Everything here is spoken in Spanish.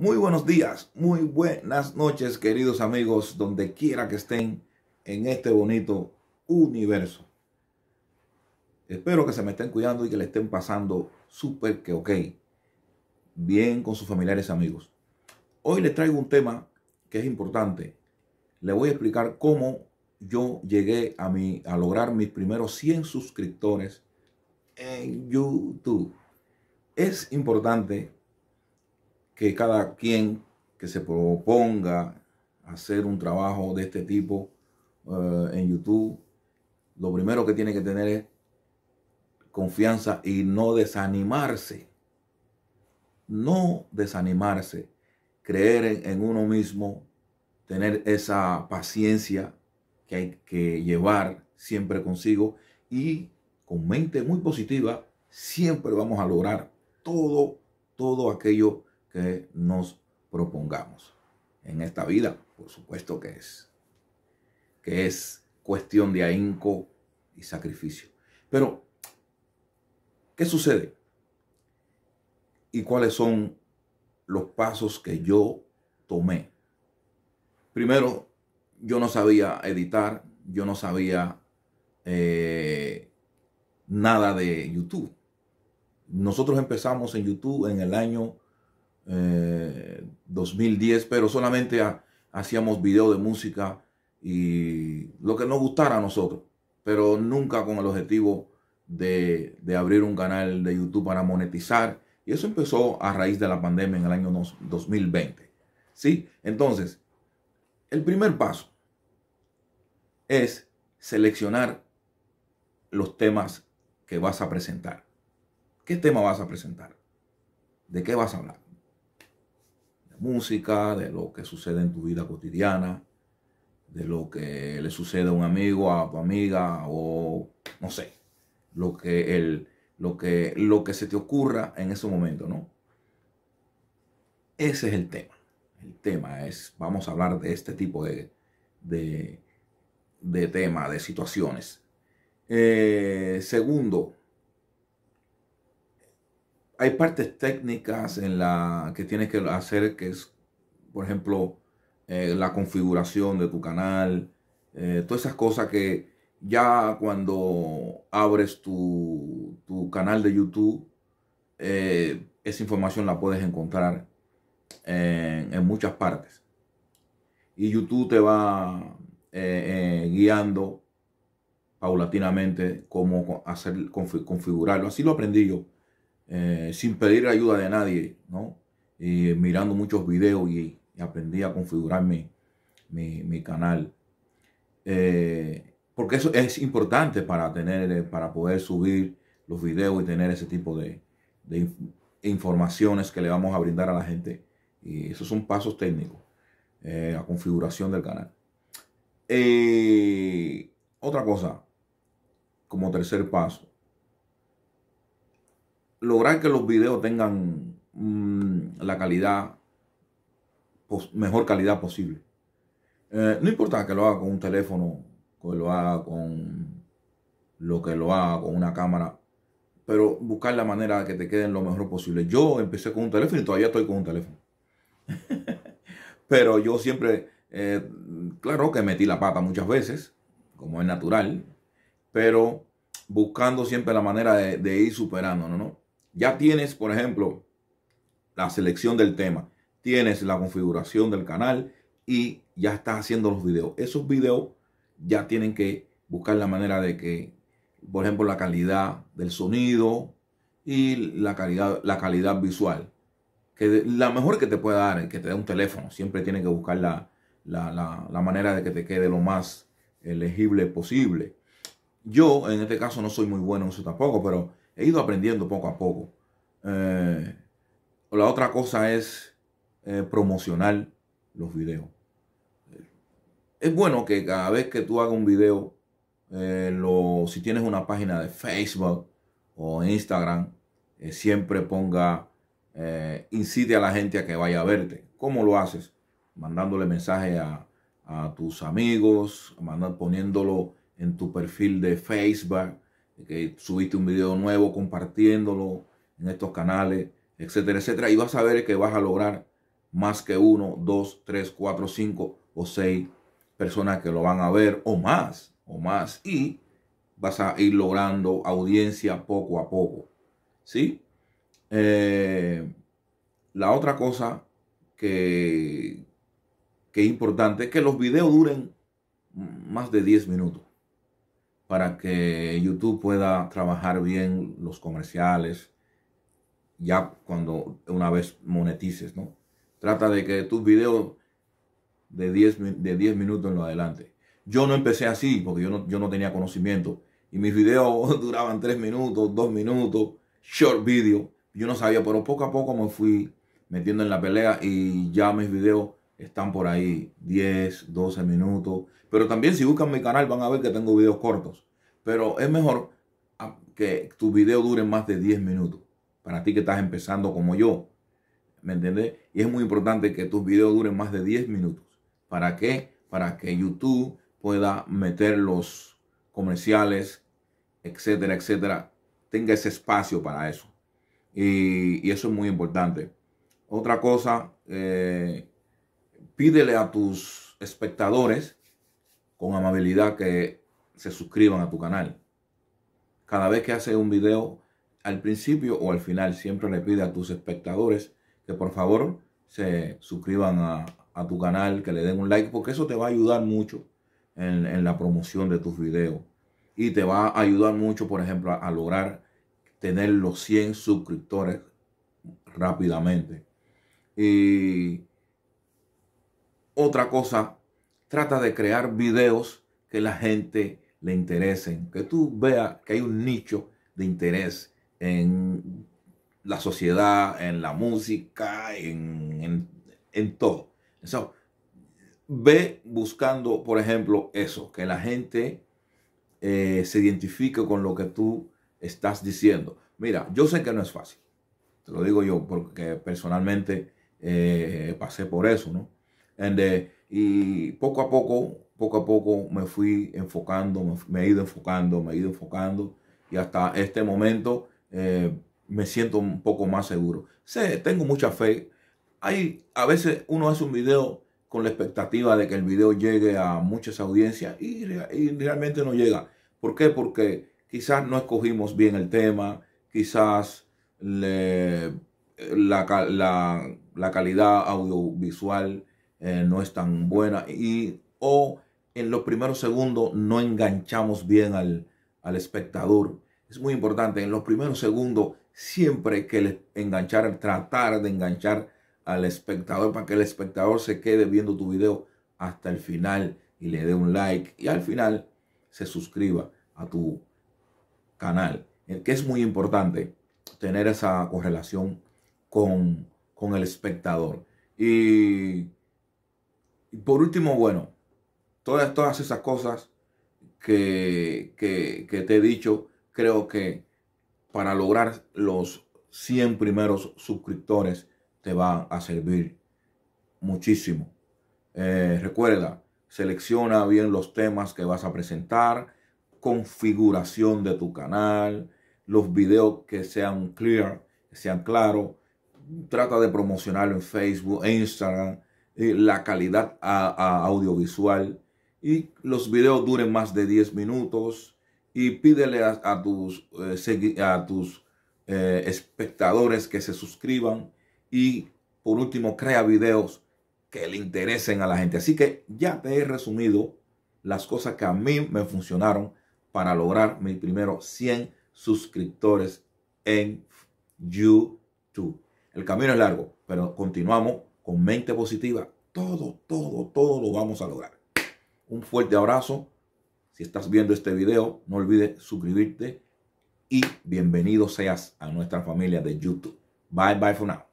Muy buenos días, muy buenas noches, queridos amigos, donde quiera que estén en este bonito universo. Espero que se me estén cuidando y que le estén pasando súper que ok. Bien con sus familiares y amigos. Hoy les traigo un tema que es importante. Le voy a explicar cómo yo llegué a, a lograr mis primeros 100 suscriptores en YouTube. Es importante que cada quien que se proponga hacer un trabajo de este tipo eh, en YouTube, lo primero que tiene que tener es confianza y no desanimarse. No desanimarse, creer en, en uno mismo, tener esa paciencia que hay que llevar siempre consigo y con mente muy positiva siempre vamos a lograr todo, todo aquello que nos propongamos en esta vida, por supuesto que es, que es cuestión de ahínco y sacrificio. Pero, ¿qué sucede? ¿Y cuáles son los pasos que yo tomé? Primero, yo no sabía editar, yo no sabía eh, nada de YouTube. Nosotros empezamos en YouTube en el año 2010, eh, pero solamente hacíamos video de música y lo que nos gustara a nosotros, pero nunca con el objetivo de, de abrir un canal de YouTube para monetizar. Y eso empezó a raíz de la pandemia en el año 2020. ¿Sí? Entonces, el primer paso es seleccionar los temas que vas a presentar. ¿Qué tema vas a presentar? ¿De qué vas a hablar? música, de lo que sucede en tu vida cotidiana, de lo que le sucede a un amigo, a tu amiga o no sé, lo que, el, lo que, lo que se te ocurra en ese momento, ¿no? Ese es el tema. El tema es, vamos a hablar de este tipo de, de, de tema, de situaciones. Eh, segundo, hay partes técnicas en la que tienes que hacer, que es, por ejemplo, eh, la configuración de tu canal, eh, todas esas cosas que ya cuando abres tu, canal de YouTube, eh, esa información la puedes encontrar en, muchas partes. Y YouTube te va guiando paulatinamente cómo hacer, configurarlo. Así lo aprendí yo eh, sin pedir ayuda de nadie, ¿no? mirando muchos videos y, aprendí a configurar mi, canal. Eh, porque eso es importante para, tener, eh, para poder subir los videos y tener ese tipo de, informaciones que le vamos a brindar a la gente. Y esos son pasos técnicos, la configuración del canal. otra cosa, como tercer paso, lograr que los videos tengan mm, la calidad, mejor calidad posible. Eh, no importa que lo haga con un teléfono, que lo haga con lo que lo haga con una cámara, pero buscar la manera que te queden lo mejor posible. Yo empecé con un teléfono y todavía estoy con un teléfono. pero yo siempre, eh, claro que metí la pata muchas veces, como es natural, pero buscando siempre la manera de, de ir superando, ¿no? Ya tienes, por ejemplo, la selección del tema, tienes la configuración del canal y ya estás haciendo los videos. Esos videos ya tienen que buscar la manera de que, por ejemplo, la calidad del sonido y la calidad, la calidad visual. Que la mejor que te pueda dar, es que te dé un teléfono, siempre tiene que buscar la, manera de que te quede lo más elegible posible. Yo en este caso no soy muy bueno en eso tampoco, pero he ido aprendiendo poco a poco. Eh, la otra cosa es eh, promocionar los videos. Es bueno que cada vez que tú hagas un video, eh, si tienes una página de Facebook o Instagram, siempre ponga, incite a la gente a que vaya a verte. ¿Cómo lo haces? Mandándole mensaje a, tus amigos, poniéndolo en tu perfil de Facebook que subiste un video nuevo compartiéndolo en estos canales, etcétera, etcétera. Y vas a ver que vas a lograr más que uno, dos, tres, cuatro, cinco o seis personas que lo van a ver o más, o más. Y vas a ir logrando audiencia poco a poco. ¿Sí? Eh, la otra cosa que, que es importante es que los videos duren más de 10 minutos para que YouTube pueda trabajar bien los comerciales ya cuando una vez monetices, ¿no? Trata de que tus videos de 10, de minutos en lo adelante. Yo no empecé así porque yo no, yo no tenía conocimiento y mis videos duraban 3 minutos, 2 minutos, short video. Yo no sabía, pero poco a poco me fui metiendo en la pelea y ya mis videos están por ahí 10, 12 minutos. Pero también si buscan mi canal van a ver que tengo videos cortos. Pero es mejor que tu video dure más de 10 minutos. Para ti que estás empezando como yo. ¿Me entiendes? Y es muy importante que tus videos duren más de 10 minutos. ¿Para qué? Para que YouTube pueda meter los comerciales, etcétera, etcétera. Tenga ese espacio para eso. Y, eso es muy importante. Otra cosa eh, pídele a tus espectadores con amabilidad que se suscriban a tu canal. Cada vez que haces un video, al principio o al final, siempre le pide a tus espectadores que por favor se suscriban a, tu canal, que le den un like, porque eso te va a ayudar mucho en, la promoción de tus videos. Y te va a ayudar mucho, por ejemplo, a, a lograr tener los 100 suscriptores rápidamente. Y otra cosa, trata de crear videos que la gente le interesen, que tú veas que hay un nicho de interés en la sociedad, en la música, en, todo. Eso, ve buscando, por ejemplo, eso, que la gente eh, se identifique con lo que tú estás diciendo. Mira, yo sé que no es fácil, te lo digo yo, porque personalmente eh, pasé por eso, ¿no? y poco a poco, poco a poco me fui enfocando, me, he ido enfocando, me he ido enfocando y hasta este momento eh, me siento un poco más seguro. Sé, tengo mucha fe. Hay, a veces uno hace un video con la expectativa de que el video llegue a muchas audiencias y, realmente no llega. ¿Por qué? Porque quizás no escogimos bien el tema, quizás la calidad audiovisual eh, no es tan buena y o en los primeros segundos no enganchamos bien al, al espectador. Es muy importante, en los primeros segundos siempre que enganchar, tratar de enganchar al espectador para que el espectador se quede viendo tu video hasta el final y le dé un like y al final se suscriba a tu canal. Eh, que es muy importante tener esa correlación con, con el espectador. Y y por último, bueno, todas, todas esas cosas que, que, te he dicho, creo que para lograr los 100 primeros suscriptores te van a servir muchísimo. Eh, recuerda, selecciona bien los temas que vas a presentar, configuración de tu canal, los videos que sean clear, que sean claros. Trata de promocionarlo en Facebook, Instagram, la calidad audiovisual y los videos duren más de 10 minutos y pídele a, tus, a tus eh, eh, espectadores que se suscriban y por último crea videos que le interesen a la gente. Así que ya te he resumido las cosas que a mí me funcionaron para lograr mis primeros 100 suscriptores en YouTube. El camino es largo, pero continuamos con mente positiva, todo, todo, todo lo vamos a lograr. Un fuerte abrazo. Si estás viendo este video, no olvides suscribirte y bienvenido seas a nuestra familia de YouTube. Bye bye for now.